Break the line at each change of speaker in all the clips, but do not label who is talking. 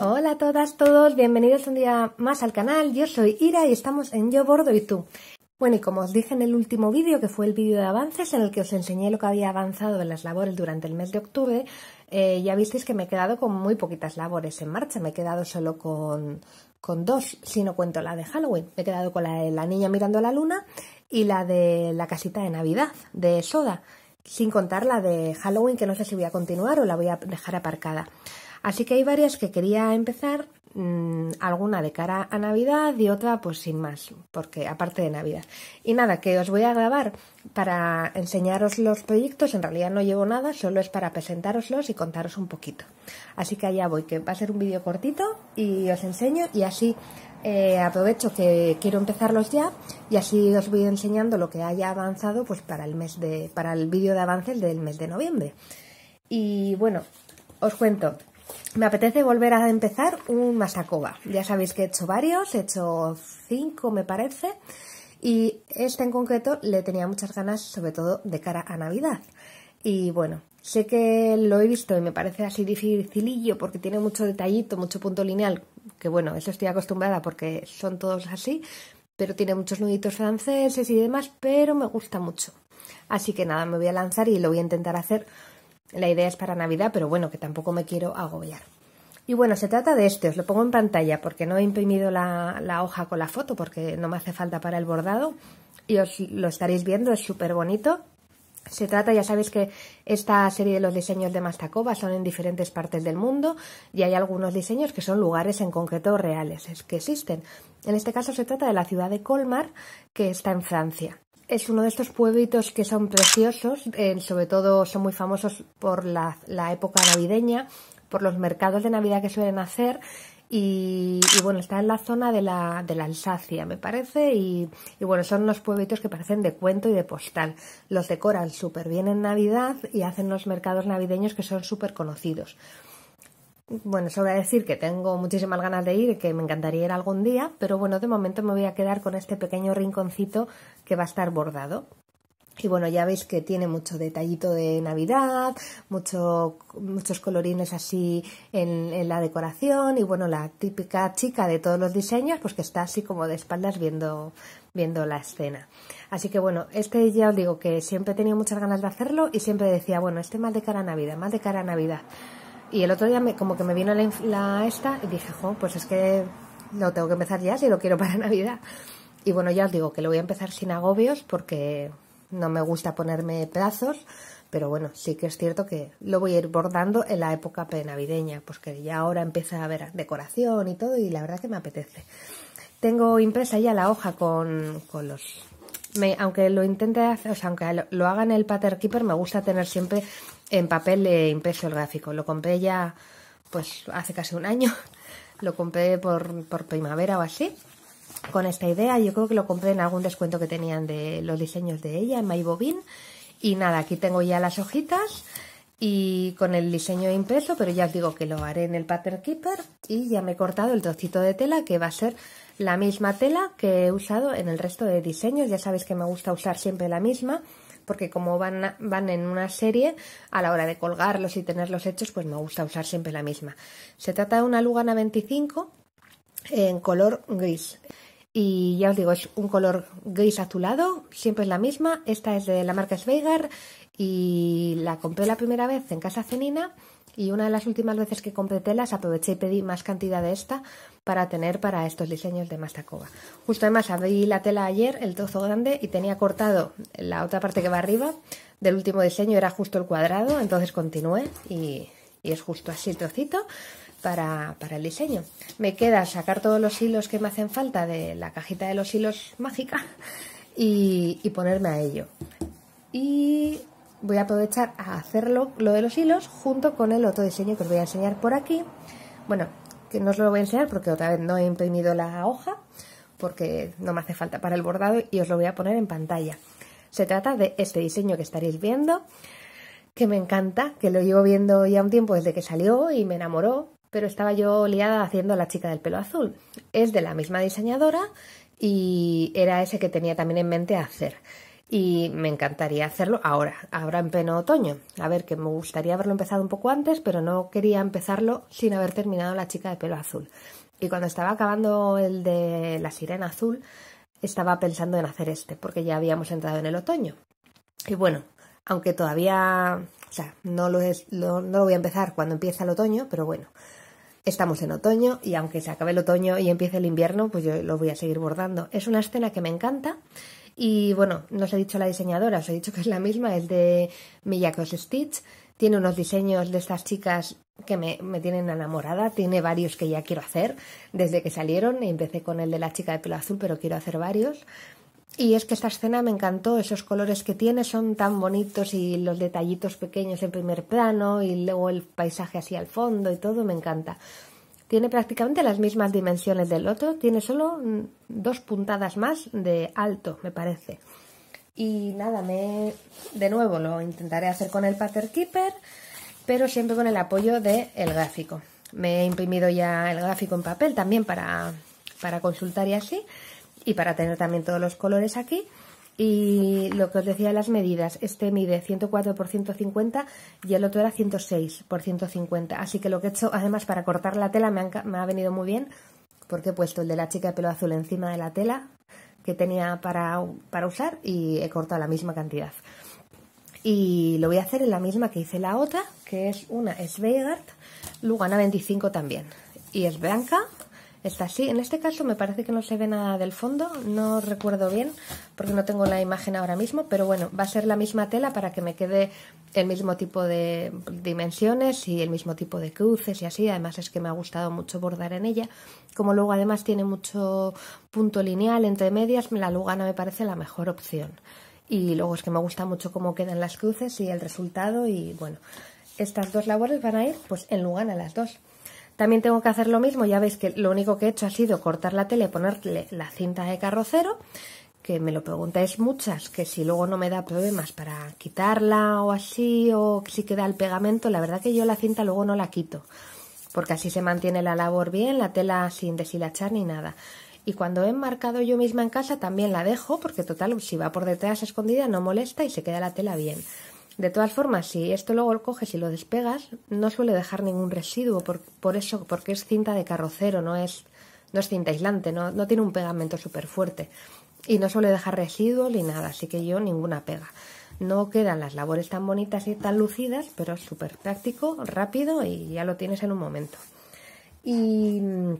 Hola a todas, todos, bienvenidos un día más al canal. Yo soy Ira y estamos en Yo Bordo y tú. Bueno, y como os dije en el último vídeo, que fue el vídeo de avances, en el que os enseñé lo que había avanzado en las labores durante el mes de octubre, eh, ya visteis que me he quedado con muy poquitas labores en marcha. Me he quedado solo con, con dos, si no cuento la de Halloween. Me he quedado con la de la niña mirando la luna y la de la casita de Navidad, de Soda sin contar la de Halloween, que no sé si voy a continuar o la voy a dejar aparcada. Así que hay varias que quería empezar, mm, alguna de cara a Navidad y otra pues sin más, porque aparte de Navidad. Y nada, que os voy a grabar para enseñaros los proyectos, en realidad no llevo nada, solo es para presentároslos y contaros un poquito. Así que allá voy, que va a ser un vídeo cortito y os enseño y así eh, aprovecho que quiero empezarlos ya y así os voy enseñando lo que haya avanzado pues para el mes de para el vídeo de avances del mes de noviembre. Y bueno, os cuento, me apetece volver a empezar un masacoba. Ya sabéis que he hecho varios, he hecho cinco me parece, y este en concreto le tenía muchas ganas, sobre todo de cara a Navidad. Y bueno, sé que lo he visto y me parece así dificilillo porque tiene mucho detallito, mucho punto lineal, que bueno, eso estoy acostumbrada porque son todos así, pero tiene muchos nuditos franceses y demás, pero me gusta mucho. Así que nada, me voy a lanzar y lo voy a intentar hacer la idea es para Navidad, pero bueno, que tampoco me quiero agobiar. Y bueno, se trata de este, os lo pongo en pantalla porque no he imprimido la, hoja con la foto porque no me hace falta para el bordado y os lo estaréis viendo, es súper bonito. Se trata, ya sabéis que esta serie de los diseños de Mastacoba son en diferentes partes del mundo y hay algunos diseños que son lugares en concreto reales, es que existen. En este caso se trata de la ciudad de Colmar, que está en Francia es uno de estos pueblitos que son preciosos, eh, sobre todo son muy famosos por la, época navideña, por los mercados de Navidad que suelen hacer. Y, bueno, está en la zona de la, de la Alsacia, me parece, y, bueno, son unos pueblitos que parecen de cuento y de postal. Los decoran súper bien en Navidad y hacen los mercados navideños que son súper conocidos. Bueno, solo voy a decir que tengo muchísimas ganas de ir y que me encantaría ir algún día, pero bueno, de momento me voy a quedar con este pequeño rinconcito que va a estar bordado. Y bueno, ya veis que tiene mucho detallito de Navidad, muchos colorines así en, la decoración y bueno, la típica chica de todos los diseños, pues que está así como de espaldas viendo, viendo la escena. Así que bueno, este ya os digo que siempre he tenido muchas ganas de hacerlo y siempre decía, bueno, este mal de cara a Navidad, mal de cara a Navidad. Y el otro día me, como que me vino la, esta y dije, jo, pues es que lo tengo que empezar ya si lo quiero para Navidad. Y bueno, ya os digo que lo voy a empezar sin agobios porque no me gusta ponerme plazos, pero bueno, sí que es cierto que lo voy a ir bordando en la época navideña, pues que ya ahora empieza a haber decoración y todo y la verdad que me apetece. Tengo impresa ya la hoja con, con los aunque lo intente hacer, o sea, aunque lo, haga en el Pattern Keeper, me gusta tener siempre en papel e impreso el gráfico. Lo compré ya, pues, hace casi un año. Lo compré por, por primavera o así con esta idea. Yo creo que lo compré en algún descuento que tenían de los diseños de ella, en MyBobin. Y nada, aquí tengo ya las hojitas y con el diseño impreso, pero ya os digo que lo haré en el Pattern Keeper y ya me he cortado el trocito de tela que va a ser la misma tela que he usado en el resto de diseños, ya sabéis que me gusta usar siempre la misma porque como van, en una serie, a la hora de colgarlos y tenerlos hechos, pues me gusta usar siempre la misma. Se trata de una Lugana 25 en color gris. Y ya os digo, es un color gris azulado, siempre es la misma. Esta es de la marca Sveigar y la compré la primera vez en Casa Cenina y una de las últimas veces que compré telas aproveché y pedí más cantidad de esta para tener para estos diseños de Mastacoba. Justo además abrí la tela ayer, el trozo grande, y tenía cortado la otra parte que va arriba del último diseño, era justo el cuadrado, entonces continué y, es justo así el trocito. Para, el diseño. Me queda sacar todos los hilos que me hacen falta de la cajita de los hilos mágica y ponerme a ello. Y voy a aprovechar a hacerlo lo de los hilos junto con el otro diseño que os voy a enseñar por aquí. Bueno, que no os lo voy a enseñar porque otra vez no he imprimido la hoja porque no me hace falta para el bordado y os lo voy a poner en pantalla. Se trata de este diseño que estaréis viendo, que me encanta, que lo llevo viendo ya un tiempo desde que salió y me enamoró, pero estaba yo liada haciendo a la chica del pelo azul. Es de la misma diseñadora y era ese que tenía también en mente hacer y me encantaría hacerlo ahora, ahora en pleno otoño. A ver, que me gustaría haberlo empezado un poco antes, pero no quería empezarlo sin haber terminado La chica de pelo azul. Y cuando estaba acabando el de La sirena azul, estaba pensando en hacer este, porque ya habíamos entrado en el otoño. Y bueno, aunque todavía, o sea, no lo, no lo voy a empezar cuando empiece el otoño, pero bueno, estamos en otoño y aunque se acabe el otoño y empiece el invierno, pues yo lo voy a seguir bordando. Es una escena que me encanta y bueno, no os he dicho la diseñadora, os he dicho que es la misma, es de Miyakos Stitch. Tiene unos diseños de estas chicas que me, me, tienen enamorada. Tiene varios que ya quiero hacer desde que salieron. Empecé con el de la chica de pelo azul, pero quiero hacer varios. Y es que esta escena me encantó, esos colores que tiene son tan bonitos y los detallitos pequeños en primer plano y luego el paisaje así al fondo y todo, me encanta. Tiene prácticamente las mismas dimensiones del otro, tiene solo mm, dos puntadas más de alto, me parece. Y nada, me de nuevo lo intentaré hacer con el Pattern Keeper, pero siempre con el apoyo del gráfico. Me he imprimido ya el gráfico en papel también para consultar y así, y para tener también todos los colores aquí. Y lo que os decía las medidas, este mide 104 por 150 y el otro era 106 por 150. Así que lo que he hecho, además para cortar la tela, me, ha venido muy bien porque he puesto el de la chica de pelo azul encima de la tela que tenía para, para usar y he cortado la misma cantidad. Y lo voy a hacer en la misma que hice la otra, que es una Sveigart Lugana 25 también. Y es blanca, está así. En este caso me parece que no se ve nada del fondo, no recuerdo bien porque no tengo la imagen ahora mismo, pero bueno, va a ser la misma tela para que me quede el mismo tipo de dimensiones y el mismo tipo de cruces y así. Además es que me ha gustado mucho bordar en ella. Como luego además tiene mucho punto lineal entre medias, la Lugana me parece la mejor opción. Y luego es que me gusta mucho cómo quedan las cruces y el resultado y bueno, estas dos labores van a ir pues en Lugana las dos. También tengo que hacer lo mismo, ya veis que lo único que he hecho ha sido cortar la tela y ponerle la cinta de carrocero, que me lo preguntáis muchas, que si luego no me da problemas para quitarla o así, o si queda el pegamento, la verdad que yo la cinta luego no la quito, porque así se mantiene la labor bien, la tela sin deshilachar ni nada. Y cuando he enmarcado yo misma en casa también la dejo, porque total, si va por detrás escondida no molesta y se queda la tela bien. De todas formas, si esto luego lo coges y lo despegas, no suele dejar ningún residuo, por, eso, porque es cinta de carrocero, no es, no es cinta aislante, no, no tiene un pegamento súper fuerte. Y no suele dejar residuo ni nada, así que yo ninguna pega. No quedan las labores tan bonitas y tan lucidas, pero es súper práctico, rápido y ya lo tienes en un momento. Y mm,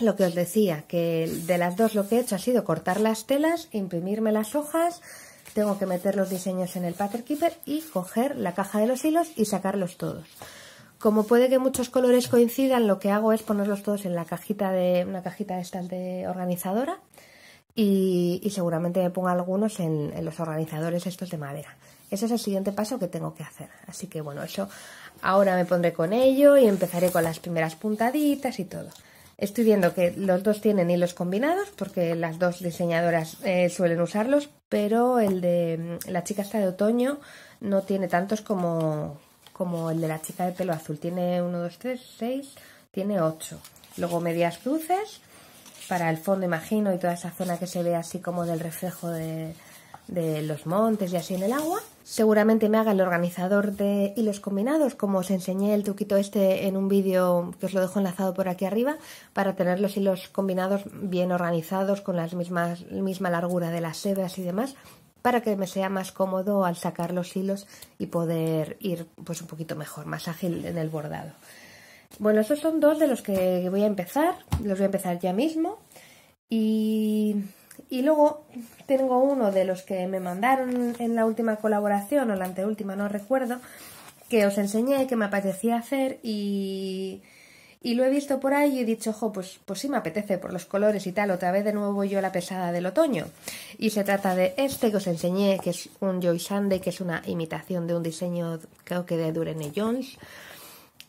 lo que os decía, que de las dos lo que he hecho ha sido cortar las telas, imprimirme las hojas, tengo que meter los diseños en el Pattern Keeper y coger la caja de los hilos y sacarlos todos. Como puede que muchos colores coincidan, lo que hago es ponerlos todos en la cajita de una cajita de estante organizadora y, seguramente me ponga algunos en, en, los organizadores estos de madera. Ese es el siguiente paso que tengo que hacer. Así que bueno, eso ahora me pondré con ello y empezaré con las primeras puntaditas y todo. Estoy viendo que los dos tienen hilos combinados porque las dos diseñadoras eh, suelen usarlos, pero el de mm, la chica está de otoño no tiene tantos como, como el de la chica de pelo azul. Tiene 1, 2, tres, 6, tiene ocho. Luego medias cruces para el fondo, imagino, y toda esa zona que se ve así como del reflejo de, de los montes y así en el agua. Seguramente me haga el organizador de hilos combinados, como os enseñé el truquito este en un vídeo que os lo dejo enlazado por aquí arriba, para tener los hilos combinados bien organizados, con la misma largura de las hebras y demás, para que me sea más cómodo al sacar los hilos y poder ir pues un poquito mejor, más ágil en el bordado. Bueno, esos son dos de los que voy a empezar, los voy a empezar ya mismo. Y y luego tengo uno de los que me mandaron en la última colaboración o la anteúltima, no recuerdo, que os enseñé, que me apetecía hacer y, lo he visto por ahí y he dicho, ojo, pues, pues sí me apetece por los colores y tal, otra vez de nuevo yo la pesada del otoño. Y se trata de este que os enseñé, que es un Joy Sunday, que es una imitación de un diseño creo que de Durene Jones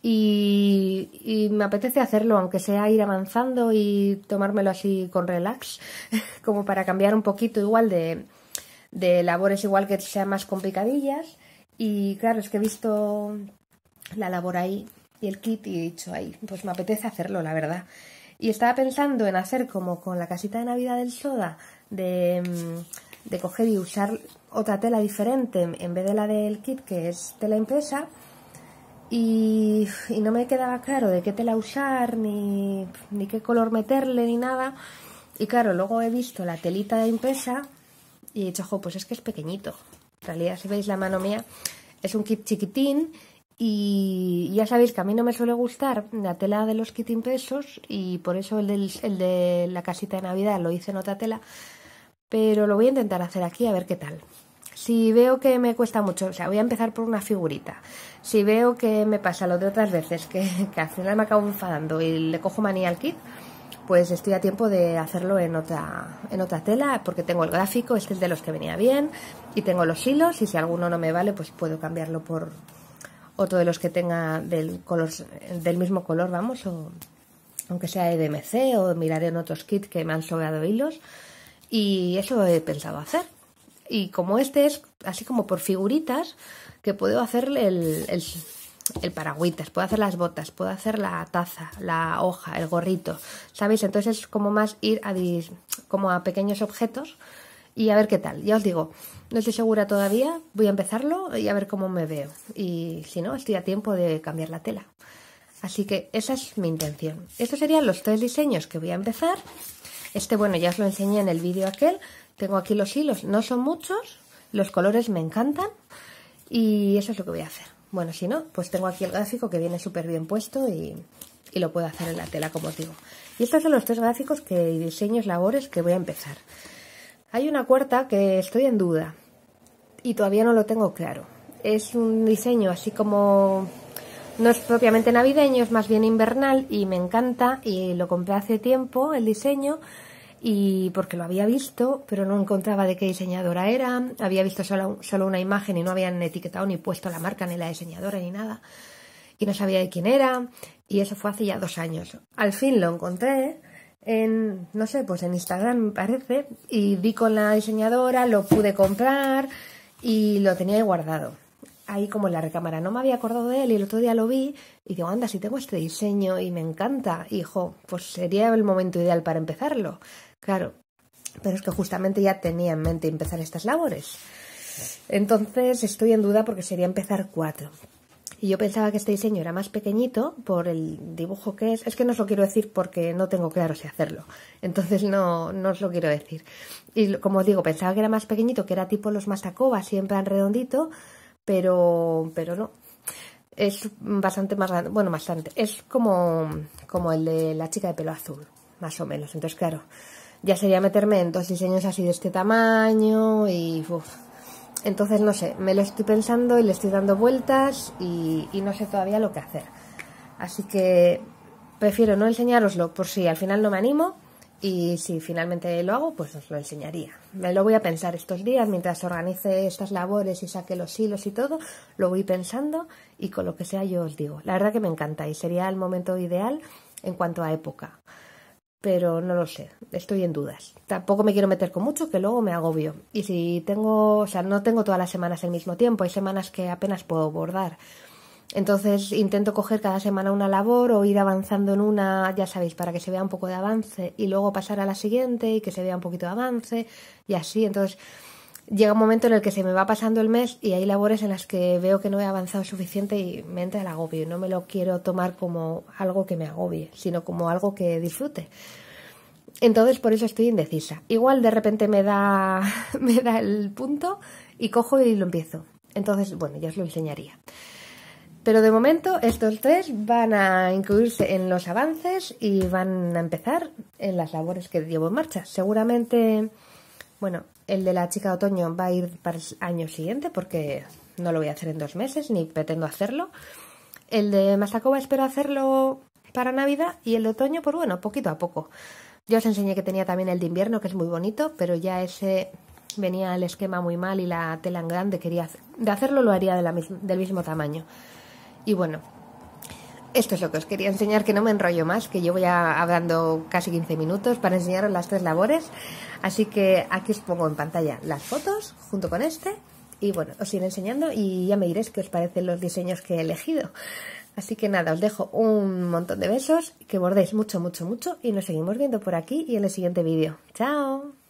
y, me apetece hacerlo, aunque sea ir avanzando y tomármelo así con relax, como para cambiar un poquito igual de, de labores, igual que sean más complicadillas. Y claro, es que he visto la labor ahí y el kit y he dicho ahí, pues me apetece hacerlo, la verdad. Y estaba pensando en hacer como con la casita de Navidad del Soda, de, mm, de coger y usar otra tela diferente en vez de la del kit, que es tela impresa y, no me quedaba claro de qué tela usar, ni, qué color meterle, ni nada. Y claro, luego he visto la telita de impresa y he dicho, ojo, pues es que es pequeñito. En realidad, si veis la mano mía, es un kit chiquitín y ya sabéis que a mí no me suele gustar la tela de los kit impresos y por eso el, del, el de la casita de Navidad lo hice en otra tela. Pero lo voy a intentar hacer aquí a ver qué tal. Si veo que me cuesta mucho, o sea, voy a empezar por una figurita. Si veo que me pasa lo de otras veces, que, al final me acabo enfadando y le cojo manía al kit, pues estoy a tiempo de hacerlo en otra, en otra tela, porque tengo el gráfico, este es de los que venía bien, y tengo los hilos, y si alguno no me vale, pues puedo cambiarlo por otro de los que tenga del, color, del mismo color, vamos, o aunque sea de o miraré en otros kits que me han sobrado hilos, y eso he pensado hacer y como este es así como por figuritas, que puedo hacer el, el, paragüitas, puedo hacer las botas, puedo hacer la taza, la hoja, el gorrito, ¿sabéis? Entonces es como más ir a, como a pequeños objetos y a ver qué tal. Ya os digo, no estoy segura todavía, voy a empezarlo y a ver cómo me veo. Y si no, estoy a tiempo de cambiar la tela. Así que esa es mi intención. Estos serían los tres diseños que voy a empezar. Este, bueno, ya os lo enseñé en el vídeo aquel, tengo aquí los hilos, no son muchos, los colores me encantan y eso es lo que voy a hacer. Bueno, si no, pues tengo aquí el gráfico que viene súper bien puesto y, lo puedo hacer en la tela, como digo. Y estos son los tres gráficos que diseños, labores que voy a empezar. Hay una cuarta que estoy en duda y todavía no lo tengo claro. Es un diseño así como... No es propiamente navideño, es más bien invernal y me encanta y lo compré hace tiempo el diseño y porque lo había visto, pero no encontraba de qué diseñadora era, había visto solo, solo, una imagen y no habían etiquetado ni puesto la marca ni la diseñadora ni nada, y no sabía de quién era, y eso fue hace ya dos años. Al fin lo encontré en, no sé, pues en Instagram me parece, y vi con la diseñadora, lo pude comprar y lo tenía ahí guardado. Ahí como en la recámara, no me había acordado de él y el otro día lo vi y digo, anda, si tengo este diseño y me encanta, hijo, pues sería el momento ideal para empezarlo Claro, pero es que justamente ya tenía en mente empezar estas labores. Entonces estoy en duda porque sería empezar cuatro. Y yo pensaba que este diseño era más pequeñito por el dibujo que es. Es que no os lo quiero decir porque no tengo claro si hacerlo. Entonces no, no os lo quiero decir. Y como os digo, pensaba que era más pequeñito, que era tipo los mastacobas, siempre en redondito, pero, pero no. Es bastante más grande, bueno, bastante. Es como el de la chica de pelo azul, más o menos. Entonces, claro, ya sería meterme en dos diseños así de este tamaño y... Entonces, no sé, me lo estoy pensando y le estoy dando vueltas y, y no sé todavía lo que hacer. Así que prefiero no enseñároslo por si al final no me animo y si finalmente lo hago, pues os lo enseñaría. Me lo voy a pensar estos días mientras organice estas labores y saque los hilos y todo, lo voy pensando y con lo que sea yo os digo. La verdad que me encanta y sería el momento ideal en cuanto a época pero no lo sé, estoy en dudas. Tampoco me quiero meter con mucho, que luego me agobio. Y si tengo, o sea, no tengo todas las semanas el mismo tiempo, hay semanas que apenas puedo bordar. Entonces intento coger cada semana una labor o ir avanzando en una, ya sabéis, para que se vea un poco de avance y luego pasar a la siguiente y que se vea un poquito de avance y así. Entonces llega un momento en el que se me va pasando el mes y hay labores en las que veo que no he avanzado suficiente y me entra el agobio. No me lo quiero tomar como algo que me agobie, sino como algo que disfrute. Entonces por eso estoy indecisa. Igual de repente me da, me da el punto y cojo y lo empiezo. Entonces, bueno, ya os lo enseñaría. Pero de momento estos tres van a incluirse en los avances y van a empezar en las labores que llevo en marcha. Seguramente, bueno, el de la chica de otoño va a ir para el año siguiente porque no lo voy a hacer en dos meses ni pretendo hacerlo. El de Masakova espero hacerlo para Navidad y el de otoño, pues bueno, poquito a poco. Yo os enseñé que tenía también el de invierno, que es muy bonito, pero ya ese venía el esquema muy mal y la tela en grande quería de hacerlo lo haría del mismo tamaño. Y bueno, esto es lo que os quería enseñar, que no me enrollo más, que yo voy hablando casi 15 minutos para enseñaros las tres labores. Así que aquí os pongo en pantalla las fotos junto con este. Y bueno, os iré enseñando y ya me diréis qué os parecen los diseños que he elegido. Así que nada, os dejo un montón de besos, que bordéis mucho, mucho, mucho y nos seguimos viendo por aquí y en el siguiente vídeo. ¡Chao!